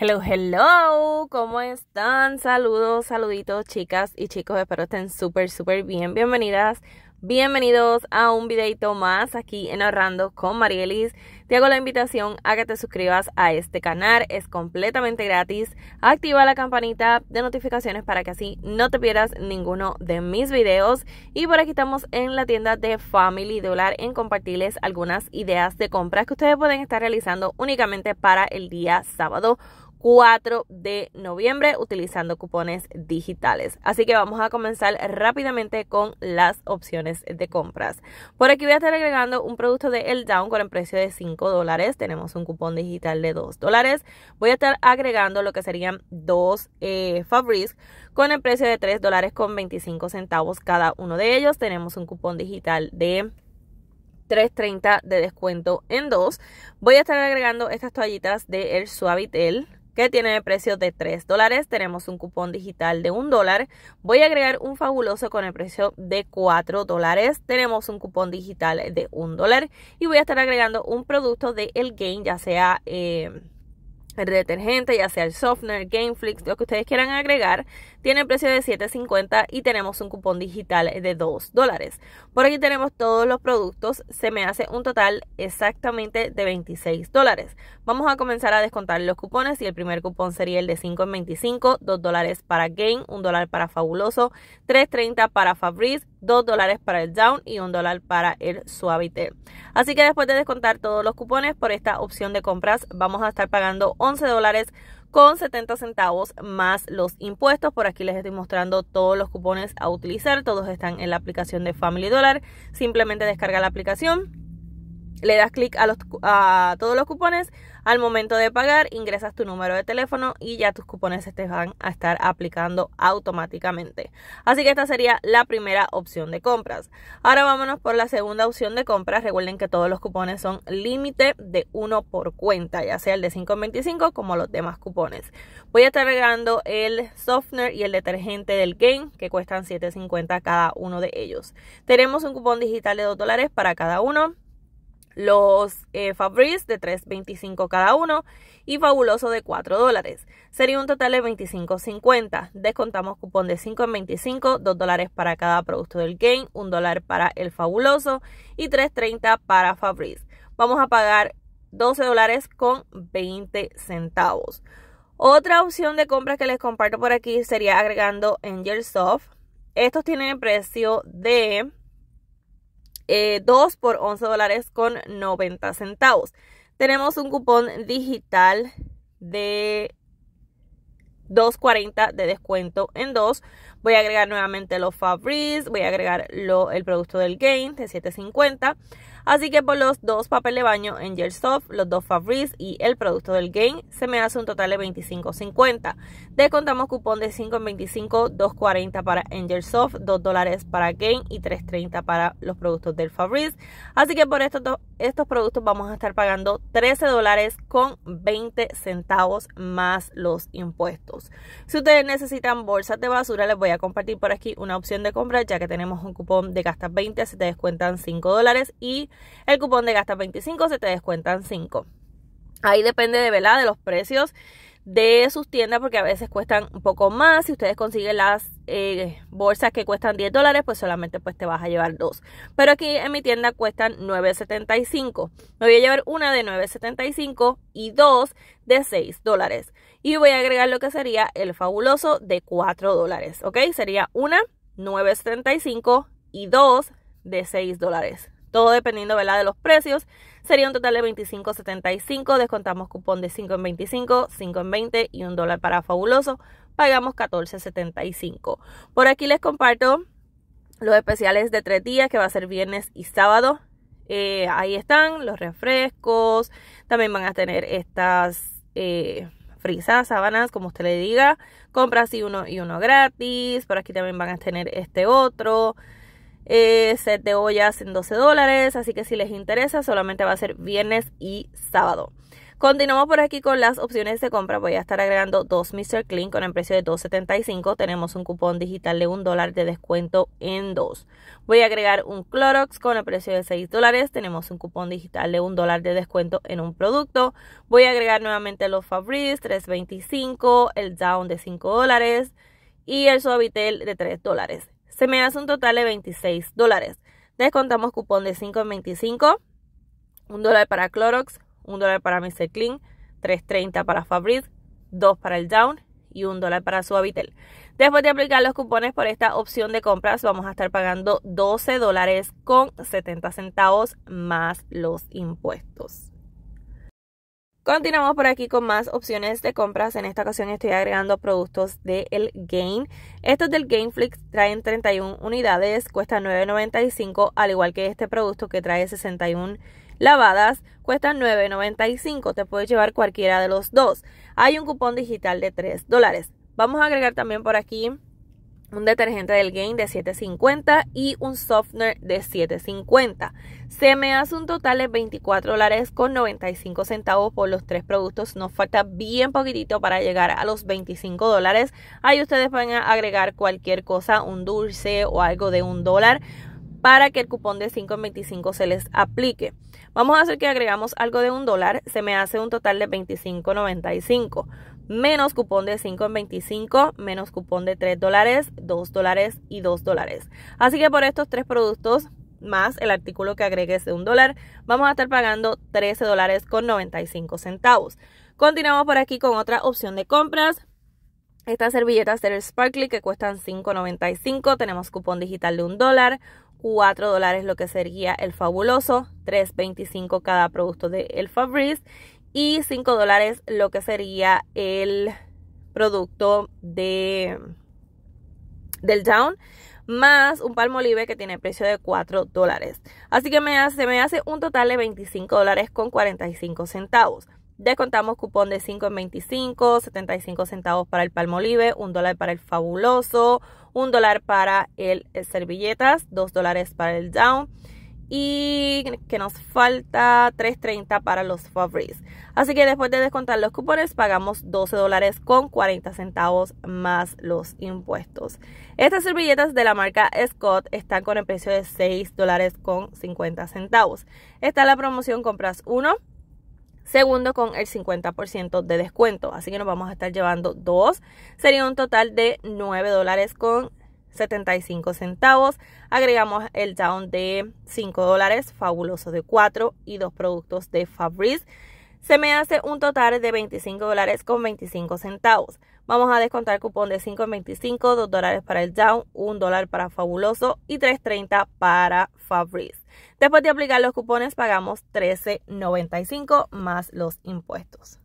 Hello, hello, ¿cómo están? Saludos, saluditos, chicas y chicos, espero estén súper, súper bien. Bienvenidas, bienvenidos a un videito más aquí en Ahorrando con Marielis. Te hago la invitación a que te suscribas a este canal, es completamente gratis. Activa la campanita de notificaciones para que así no te pierdas ninguno de mis videos. Y por aquí estamos en la tienda de Family Dollar en compartirles algunas ideas de compras que ustedes pueden estar realizando únicamente para el día sábado 4 de noviembre utilizando cupones digitales. Así que vamos a comenzar rápidamente con las opciones de compras. Por aquí voy a estar agregando un producto de El Down con el precio de 5 dólares. Tenemos un cupón digital de 2 dólares. Voy a estar agregando lo que serían dos eh, Fabrics con el precio de 3 dólares con 25 centavos cada uno de ellos. Tenemos un cupón digital de 3.30 de descuento en dos. Voy a estar agregando estas toallitas de El Suavitel que tiene el precio de 3 dólares. Tenemos un cupón digital de 1 dólar. Voy a agregar un fabuloso con el precio de 4 dólares. Tenemos un cupón digital de 1 dólar. Y voy a estar agregando un producto de El Game, ya sea... Eh, el detergente, ya sea el softener, Gameflix, lo que ustedes quieran agregar, tiene precio de $7.50 y tenemos un cupón digital de 2 dólares. Por aquí tenemos todos los productos, se me hace un total exactamente de 26 dólares. Vamos a comenzar a descontar los cupones y el primer cupón sería el de 5 en 25, 2 dólares para Game, 1 para Fabuloso, 3.30 para Fabriz 2 dólares para el down y 1 dólar para el suavitel. Así que después de descontar todos los cupones por esta opción de compras, vamos a estar pagando 11 dólares con 70 centavos más los impuestos. Por aquí les estoy mostrando todos los cupones a utilizar. Todos están en la aplicación de Family Dollar. Simplemente descarga la aplicación le das clic a, todos los cupones. Al momento de pagar, ingresas tu número de teléfono y ya tus cupones se te van a estar aplicando automáticamente. Así que esta sería la primera opción de compras. Ahora vámonos por la segunda opción de compras. Recuerden que todos los cupones son límite de uno por cuenta, ya sea el de 5.25 como los demás cupones. Voy a estar agregando el softener y el detergente del game que cuestan $7.50 cada uno de ellos. Tenemos un cupón digital de 2 dólares para cada uno los eh, Fabrice de 3.25 cada uno y Fabuloso de 4 dólares. Sería un total de 25.50. Descontamos cupón de 5 en 25, 2 dólares para cada producto del game, 1 dólar para el Fabuloso y 3.30 para Fabrice. Vamos a pagar 12 dólares con 20 centavos. Otra opción de compra que les comparto por aquí sería agregando Angel Soft. Estos tienen el precio de 2 eh, por 11 dólares con 90 centavos. Tenemos un cupón digital de 2.40 de descuento en 2. Voy a agregar nuevamente los Fabrice, voy a agregar el producto del Gain de 7.50. Así que por los dos papeles de baño en soft, los dos Fabrice y el producto del Gain, se me hace un total de $25.50. Descontamos cupón de $5.25, $2.40 para Angel Soft, $2 para Gain y $3.30 para los productos del Fabrice. Así que por estos dos estos productos vamos a estar pagando 13 dólares con 20 centavos más los impuestos. Si ustedes necesitan bolsas de basura, les voy a compartir por aquí una opción de compra, ya que tenemos un cupón de gastas 20, se te descuentan 5 dólares y el cupón de gastas 25 se te descuentan 5. Ahí depende de, ¿verdad? de los precios de sus tiendas porque a veces cuestan un poco más. Si ustedes consiguen las eh, bolsas que cuestan 10 dólares, pues solamente pues te vas a llevar dos. Pero aquí en mi tienda cuestan 9.75. Me voy a llevar una de 9.75 y dos de 6 dólares. Y voy a agregar lo que sería el fabuloso de 4 dólares. ¿Ok? Sería una 9.75 y dos de 6 dólares. Todo dependiendo de los precios Sería un total de 25.75, descontamos cupón de 5 en 25, 5 en 20 y un dólar para fabuloso. Pagamos 14.75. Por aquí les comparto los especiales de tres días que va a ser viernes y sábado. Eh, ahí están los refrescos. También van a tener estas eh, frisas, sábanas, como usted le diga. Compras y uno y uno gratis. Por aquí también van a tener este otro. Eh, set de ollas en 12 dólares, así que si les interesa solamente va a ser viernes y sábado. Continuamos por aquí con las opciones de compra. Voy a estar agregando dos Mr. Clean con el precio de 2.75. Tenemos un cupón digital de un dólar de descuento en dos. Voy a agregar un Clorox con el precio de 6 dólares. Tenemos un cupón digital de 1 dólar de descuento en un producto. Voy a agregar nuevamente los Fabrice 3.25, el Down de 5 dólares y el Suavitel de 3 dólares se me hace un total de 26 dólares. Descontamos cupón de 5 en 25, 1 dólar para Clorox, $1 dólar para Mr. Clean, 3.30 para Fabriz, 2 para el Down y $1 dólar para Suavitel. Después de aplicar los cupones por esta opción de compras, vamos a estar pagando 12 dólares con 70 centavos más los impuestos. Continuamos por aquí con más opciones de compras. En esta ocasión estoy agregando productos de El Gain. Estos del Gameflix traen 31 unidades, cuesta 9.95, al igual que este producto que trae 61 lavadas, cuesta 9.95. Te puedes llevar cualquiera de los dos. Hay un cupón digital de 3 dólares. Vamos a agregar también por aquí un detergente del Gain de 7.50 y un softener de 7.50. Se me hace un total de $24.95 dólares con centavos por los tres productos. Nos falta bien poquitito para llegar a los 25 dólares. Ahí ustedes a agregar cualquier cosa, un dulce o algo de un dólar para que el cupón de $5.25 en se les aplique. Vamos a hacer que agregamos algo de un dólar, se me hace un total de 25.95 menos cupón de 5 en 25, menos cupón de 3 dólares, 2 dólares y 2 dólares. Así que por estos tres productos más el artículo que agregues de un dólar, vamos a estar pagando 13 dólares con 95 centavos. Continuamos por aquí con otra opción de compras. Estas servilletas del Sparkly que cuestan 5.95, tenemos cupón digital de un dólar, 4 dólares lo que sería el fabuloso, 3.25 cada producto de El Fabrice y 5 dólares lo que sería el producto de del down más un palmo olive que tiene precio de 4 dólares. Así que me hace, me hace un total de 25 dólares con 45 centavos. Descontamos cupón de 5 en 25, 75 centavos para el palmo olive, 1 dólar para el fabuloso, 1 dólar para el servilletas, 2 dólares para el down y que nos falta 3.30 para los favorites. Así que después de descontar los cupones pagamos 12 dólares con 40 centavos más los impuestos. Estas servilletas de la marca Scott están con el precio de 6 dólares con 50 centavos. Está la promoción compras uno. Segundo con el 50% de descuento. Así que nos vamos a estar llevando dos. Sería un total de 9 dólares con 75 centavos. Agregamos el down de 5 dólares, fabuloso de 4 y dos productos de Fabrice. Se me hace un total de 25 dólares con 25 centavos. Vamos a descontar cupón de 5 25, 2 dólares para el down, 1 dólar para Fabuloso y 3.30 para fabriz Después de aplicar los cupones pagamos 13.95 más los impuestos.